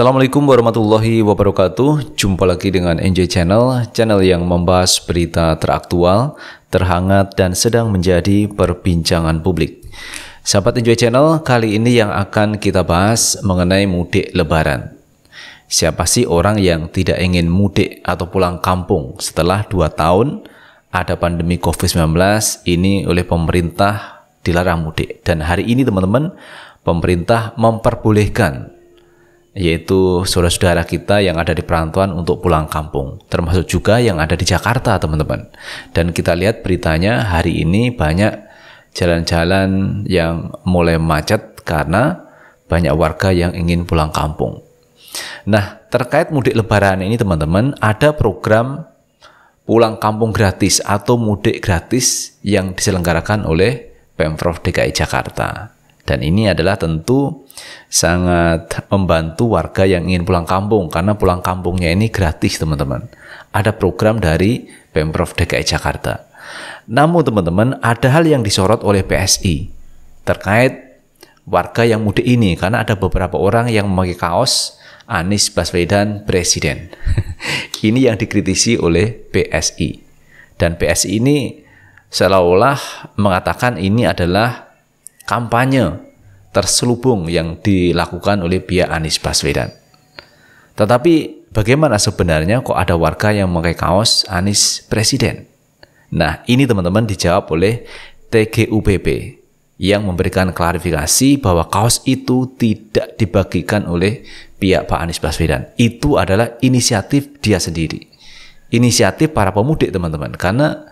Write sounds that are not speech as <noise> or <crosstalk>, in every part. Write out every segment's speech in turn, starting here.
Assalamualaikum warahmatullahi wabarakatuh. Jumpa lagi dengan NJ Channel, channel yang membahas berita teraktual, terhangat, dan sedang menjadi perbincangan publik. Sahabat NJ Channel, kali ini yang akan kita bahas mengenai mudik lebaran. Siapa sih orang yang tidak ingin mudik atau pulang kampung setelah 2 tahun ada pandemi COVID-19 ini oleh pemerintah dilarang mudik. Dan hari ini teman-teman, pemerintah memperbolehkan yaitu saudara-saudara kita yang ada di perantauan untuk pulang kampung, termasuk juga yang ada di Jakarta, teman-teman. Dan kita lihat beritanya hari ini banyak jalan-jalan yang mulai macet karena banyak warga yang ingin pulang kampung. Nah, terkait mudik lebaran ini teman-teman, ada program pulang kampung gratis atau mudik gratis yang diselenggarakan oleh Pemprov DKI Jakarta. Dan ini adalah tentu sangat membantu warga yang ingin pulang kampung karena pulang kampungnya ini gratis teman-teman. Ada program dari Pemprov DKI Jakarta. Namun teman-teman ada hal yang disorot oleh PSI terkait warga yang mudik ini karena ada beberapa orang yang memakai kaos Anies Baswedan Presiden. <laughs> ini yang dikritisi oleh PSI. Dan PSI ini seolah-olah mengatakan ini adalah kampanye terselubung yang dilakukan oleh pihak Anies Baswedan. Tetapi bagaimana sebenarnya kok ada warga yang memakai kaos Anies Presiden? Nah, ini teman-teman dijawab oleh TGUPP yang memberikan klarifikasi bahwa kaos itu tidak dibagikan oleh pihak Pak Anies Baswedan. Itu adalah inisiatif dia sendiri. Inisiatif para pemudik, teman-teman. Karena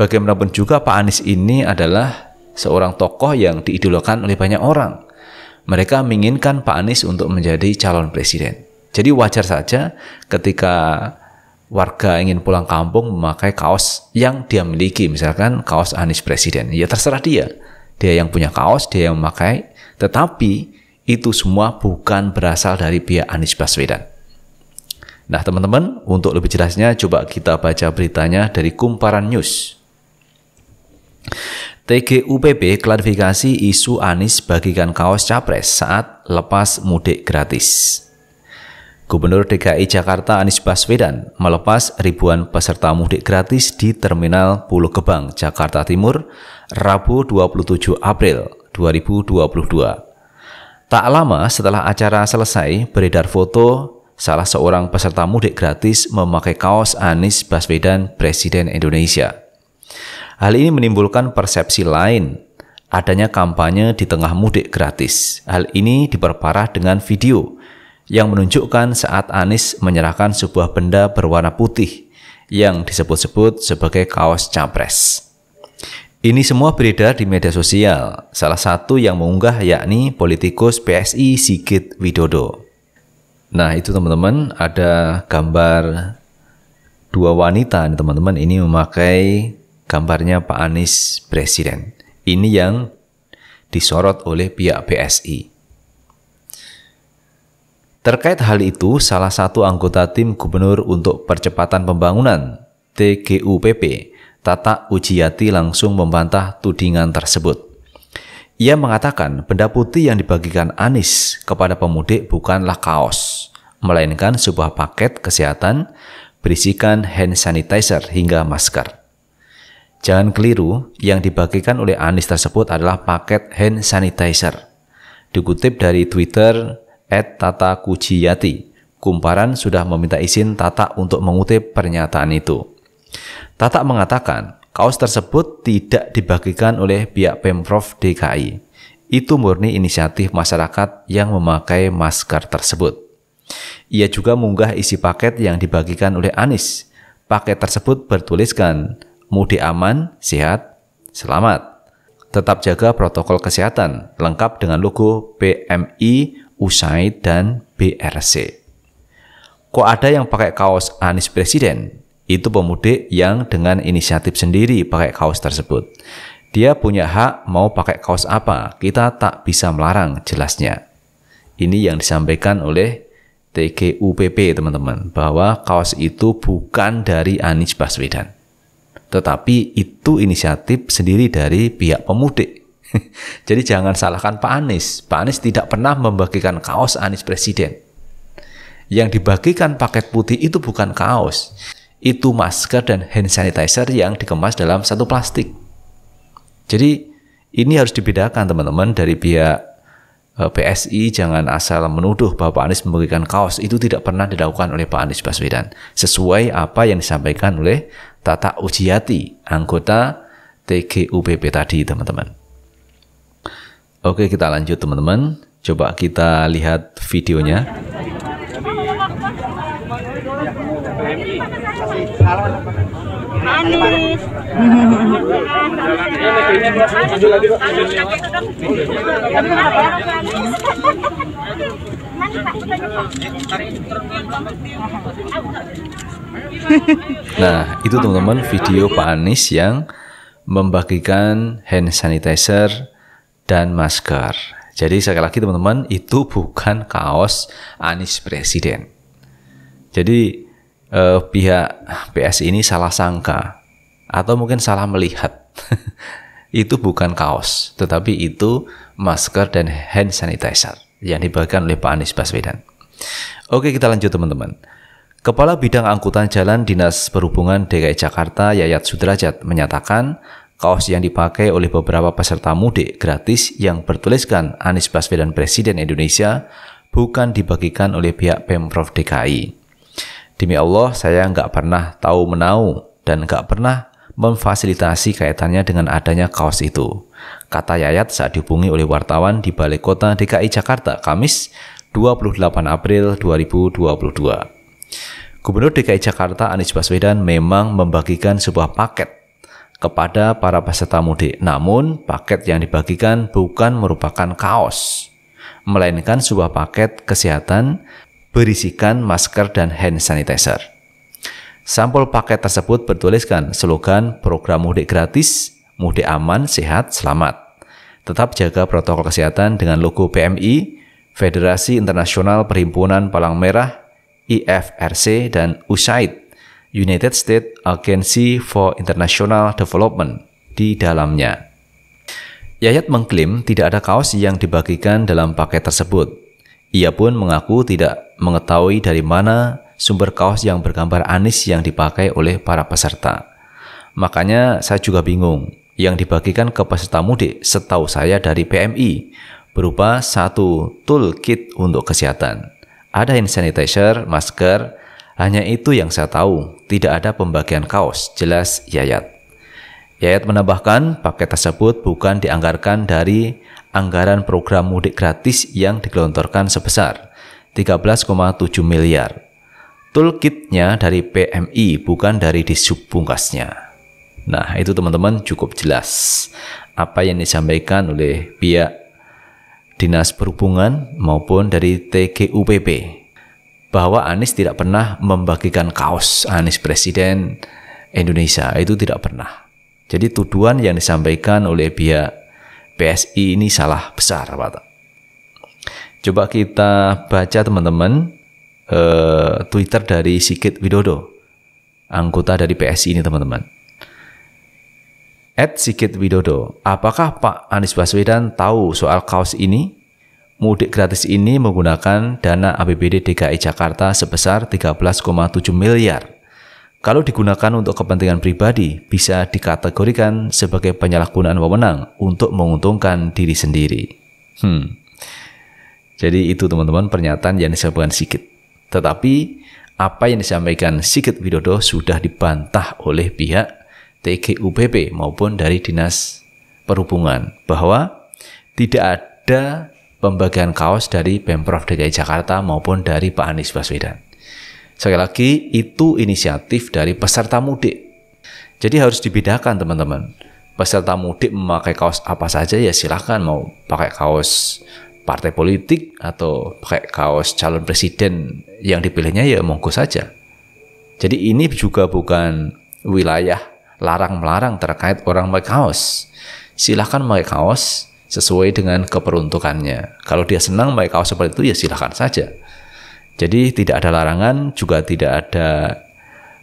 bagaimanapun juga Pak Anies ini adalah seorang tokoh yang diidolakan oleh banyak orang. Mereka menginginkan Pak Anies untuk menjadi calon presiden. Jadi wajar saja ketika warga ingin pulang kampung memakai kaos yang dia miliki, misalkan kaos Anies Presiden. Ya terserah dia. Dia yang punya kaos, dia yang memakai. Tetapi itu semua bukan berasal dari pihak Anies Baswedan. Nah teman-teman, untuk lebih jelasnya coba kita baca beritanya dari Kumparan News. TGUPP klarifikasi isu Anis bagikan kaos capres saat lepas mudik gratis. Gubernur DKI Jakarta Anies Baswedan melepas ribuan peserta mudik gratis di Terminal Pulau Gebang, Jakarta Timur, Rabu 27 April 2022. Tak lama setelah acara selesai, beredar foto salah seorang peserta mudik gratis memakai kaos Anies Baswedan Presiden Indonesia. Hal ini menimbulkan persepsi lain adanya kampanye di tengah mudik gratis. Hal ini diperparah dengan video yang menunjukkan saat Anies menyerahkan sebuah benda berwarna putih yang disebut-sebut sebagai kaos capres. Ini semua beredar di media sosial, salah satu yang mengunggah yakni politikus PSI Sigit Widodo. Nah itu teman-teman, ada gambar dua wanita teman-teman ini memakai gambarnya Pak Anies Presiden. Ini yang disorot oleh pihak PSI. Terkait hal itu, salah satu anggota tim gubernur untuk percepatan pembangunan TGUPP, Tata Ujiati langsung membantah tudingan tersebut. Ia mengatakan benda putih yang dibagikan Anis kepada pemudik bukanlah kaos, melainkan sebuah paket kesehatan berisikan hand sanitizer hingga masker. Jangan keliru, yang dibagikan oleh Anies tersebut adalah paket hand sanitizer. Dikutip dari Twitter, at Kumparan sudah meminta izin Tata untuk mengutip pernyataan itu. Tata mengatakan, kaos tersebut tidak dibagikan oleh pihak Pemprov DKI. Itu murni inisiatif masyarakat yang memakai masker tersebut. Ia juga mengunggah isi paket yang dibagikan oleh Anies. Paket tersebut bertuliskan, mudik aman, sehat, selamat. Tetap jaga protokol kesehatan, lengkap dengan logo BMI, USAID, dan BRC. Kok ada yang pakai kaos Anies Presiden? Itu pemudik yang dengan inisiatif sendiri pakai kaos tersebut. Dia punya hak mau pakai kaos apa, kita tak bisa melarang jelasnya. Ini yang disampaikan oleh TGUPP teman-teman, bahwa kaos itu bukan dari Anies Baswedan. Tetapi itu inisiatif sendiri dari pihak pemudik. <laughs> Jadi jangan salahkan Pak Anies. Pak Anies tidak pernah membagikan kaos Anies Presiden. Yang dibagikan paket putih itu bukan kaos. Itu masker dan hand sanitizer yang dikemas dalam satu plastik. Jadi ini harus dibedakan teman-teman dari pihak eh, PSI jangan asal menuduh bahwa Pak Anies memberikan kaos itu tidak pernah dilakukan oleh Pak Anies Baswedan sesuai apa yang disampaikan oleh Tata Ujiati, anggota TGUPP tadi, teman-teman. Oke, kita lanjut, teman-teman. Coba kita lihat videonya. Manis. <laughs> Nah, itu teman-teman video Pak Anies yang membagikan hand sanitizer dan masker. Jadi sekali lagi teman-teman, itu bukan kaos Anies Presiden. Jadi eh, pihak PS ini salah sangka atau mungkin salah melihat. <laughs> itu bukan kaos, tetapi itu masker dan hand sanitizer yang dibagikan oleh Pak Anies Baswedan. Oke, kita lanjut teman-teman. Kepala Bidang Angkutan Jalan Dinas Perhubungan DKI Jakarta Yayat Sudrajat menyatakan kaos yang dipakai oleh beberapa peserta mudik gratis yang bertuliskan Anies Baswedan Presiden Indonesia bukan dibagikan oleh pihak Pemprov DKI. Demi Allah, saya nggak pernah tahu menau dan nggak pernah memfasilitasi kaitannya dengan adanya kaos itu. Kata Yayat saat dihubungi oleh wartawan di Balai Kota DKI Jakarta Kamis 28 April 2022. Gubernur DKI Jakarta Anies Baswedan memang membagikan sebuah paket kepada para peserta mudik. Namun, paket yang dibagikan bukan merupakan kaos, melainkan sebuah paket kesehatan berisikan masker dan hand sanitizer. Sampul paket tersebut bertuliskan slogan program mudik gratis, mudik aman, sehat, selamat. Tetap jaga protokol kesehatan dengan logo PMI, Federasi Internasional Perhimpunan Palang Merah, IFRC, dan USAID, United States Agency for International Development, di dalamnya. Yayat mengklaim tidak ada kaos yang dibagikan dalam paket tersebut. Ia pun mengaku tidak mengetahui dari mana sumber kaos yang bergambar Anis yang dipakai oleh para peserta. Makanya saya juga bingung, yang dibagikan ke peserta mudik setahu saya dari PMI, berupa satu toolkit untuk kesehatan. Ada hand sanitizer, masker, hanya itu yang saya tahu, tidak ada pembagian kaos, jelas Yayat. Yayat menambahkan, paket tersebut bukan dianggarkan dari anggaran program mudik gratis yang digelontorkan sebesar 13,7 miliar toolkitnya dari PMI bukan dari disubungkasnya. Nah itu teman-teman cukup jelas apa yang disampaikan oleh pihak dinas perhubungan maupun dari TGUPP bahwa Anies tidak pernah membagikan kaos Anies Presiden Indonesia itu tidak pernah. Jadi tuduhan yang disampaikan oleh pihak PSI ini salah besar, Pak. Coba kita baca teman-teman Eh, Twitter dari Sikit Widodo, anggota dari PSI ini teman-teman. At Sikit Widodo, apakah Pak Anies Baswedan tahu soal kaos ini? Mudik gratis ini menggunakan dana APBD DKI Jakarta sebesar 13,7 miliar. Kalau digunakan untuk kepentingan pribadi, bisa dikategorikan sebagai penyalahgunaan wewenang untuk menguntungkan diri sendiri. Hmm. Jadi itu teman-teman pernyataan yang disampaikan sedikit. Tetapi apa yang disampaikan Sigit Widodo sudah dibantah oleh pihak TGUPP maupun dari Dinas Perhubungan bahwa tidak ada pembagian kaos dari Pemprov DKI Jakarta maupun dari Pak Anies Baswedan. Sekali lagi, itu inisiatif dari peserta mudik. Jadi harus dibedakan teman-teman. Peserta mudik memakai kaos apa saja ya silahkan mau pakai kaos partai politik atau pakai kaos calon presiden yang dipilihnya ya monggo saja. Jadi ini juga bukan wilayah larang-melarang terkait orang pakai kaos. Silahkan pakai kaos sesuai dengan keperuntukannya. Kalau dia senang pakai kaos seperti itu ya silahkan saja. Jadi tidak ada larangan, juga tidak ada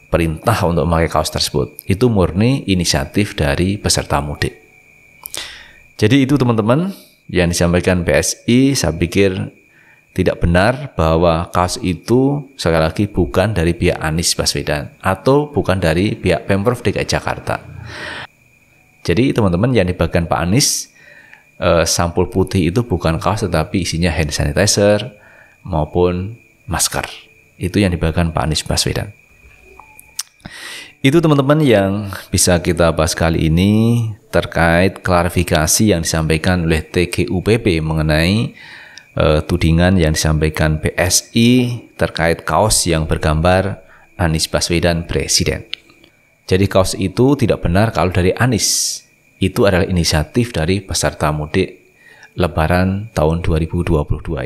perintah untuk memakai kaos tersebut. Itu murni inisiatif dari peserta mudik. Jadi itu teman-teman, yang disampaikan PSI saya pikir tidak benar bahwa kaos itu sekali lagi bukan dari pihak Anies Baswedan atau bukan dari pihak Pemprov DKI Jakarta. Jadi teman-teman yang dibagikan Pak Anies eh, sampul putih itu bukan kaos tetapi isinya hand sanitizer maupun masker. Itu yang dibagikan Pak Anies Baswedan. Itu teman-teman yang bisa kita bahas kali ini terkait klarifikasi yang disampaikan oleh TGUPP mengenai uh, tudingan yang disampaikan PSI terkait kaos yang bergambar Anies Baswedan presiden. Jadi kaos itu tidak benar kalau dari Anies. Itu adalah inisiatif dari peserta mudik Lebaran tahun 2022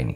ini.